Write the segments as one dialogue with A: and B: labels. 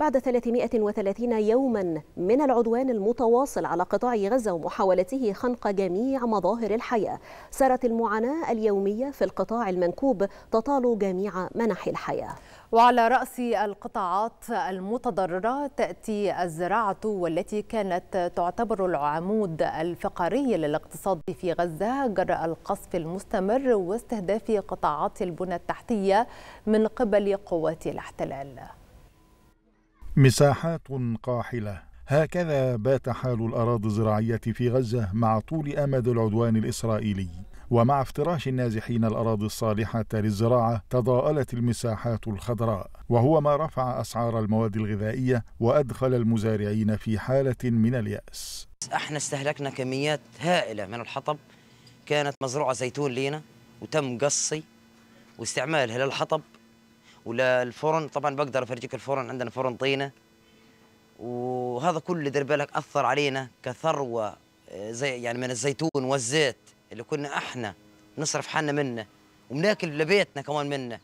A: بعد 330 يوما من العدوان المتواصل على قطاع غزة ومحاولته خنق جميع مظاهر الحياة سارت المعاناة اليومية في القطاع المنكوب تطال جميع منح الحياة وعلى رأس القطاعات المتضررة تأتي الزراعة والتي كانت تعتبر العمود الفقري للاقتصاد في غزة جراء القصف المستمر واستهداف قطاعات البنى التحتية من قبل قوات الاحتلال
B: مساحات قاحلة هكذا بات حال الأراضي الزراعية في غزة مع طول أمد العدوان الإسرائيلي ومع افتراش النازحين الأراضي الصالحة للزراعة تضاءلت المساحات الخضراء وهو ما رفع أسعار المواد الغذائية وأدخل المزارعين في حالة من اليأس
C: احنا استهلكنا كميات هائلة من الحطب كانت مزروعة زيتون لينا وتم قصي واستعمالها للحطب وللفرن طبعا بقدر افرجيك الفرن عندنا فرن طينه وهذا كله دير بالك اثر علينا كثروه آه، زي يعني من الزيتون والزيت اللي كنا احنا نصرف حالنا منه وبناكل لبيتنا كمان منه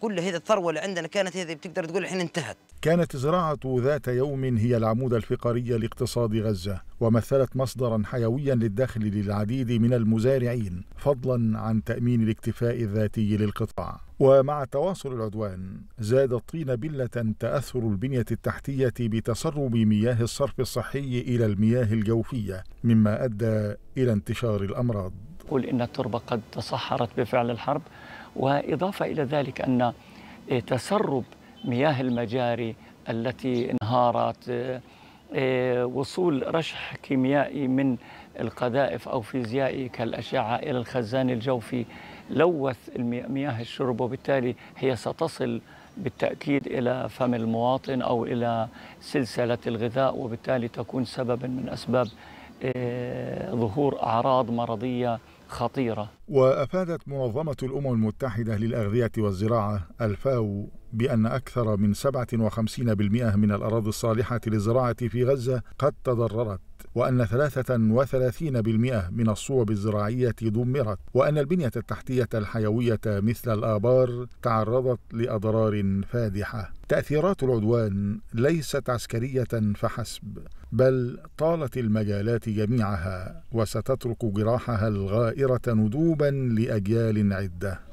C: كل هذه الثروة اللي عندنا كانت هذه بتقدر تقول الحين انتهت
B: كانت الزراعة ذات يوم هي العمود الفقري لاقتصاد غزة ومثلت مصدرا حيويا للدخل للعديد من المزارعين فضلا عن تأمين الاكتفاء الذاتي للقطاع ومع تواصل العدوان زاد الطين بلة تأثر البنية التحتية بتسرب مياه الصرف الصحي إلى المياه الجوفية مما أدى إلى انتشار الأمراض
D: قل إن التربة قد تصحرت بفعل الحرب وإضافة إلى ذلك أن آه، تسرب مياه المجاري التي انهارت آه، آه، وصول رشح كيميائي من القذائف أو فيزيائي كالأشعة إلى الخزان الجوفي لوث مياه الشرب وبالتالي هي ستصل بالتأكيد إلى فم المواطن أو إلى سلسلة الغذاء وبالتالي تكون سببا من أسباب ظهور أعراض مرضية خطيرة
B: وأفادت منظمة الأمم المتحدة للأغذية والزراعة الفاو بأن أكثر من 57% من الأراضي الصالحة للزراعة في غزة قد تضررت وأن 33% من الصوب الزراعية دمرت وأن البنية التحتية الحيوية مثل الآبار تعرضت لأضرار فادحة تأثيرات العدوان ليست عسكرية فحسب بل طالت المجالات جميعها وستترك جراحها الغائرة ندوبا لأجيال عدة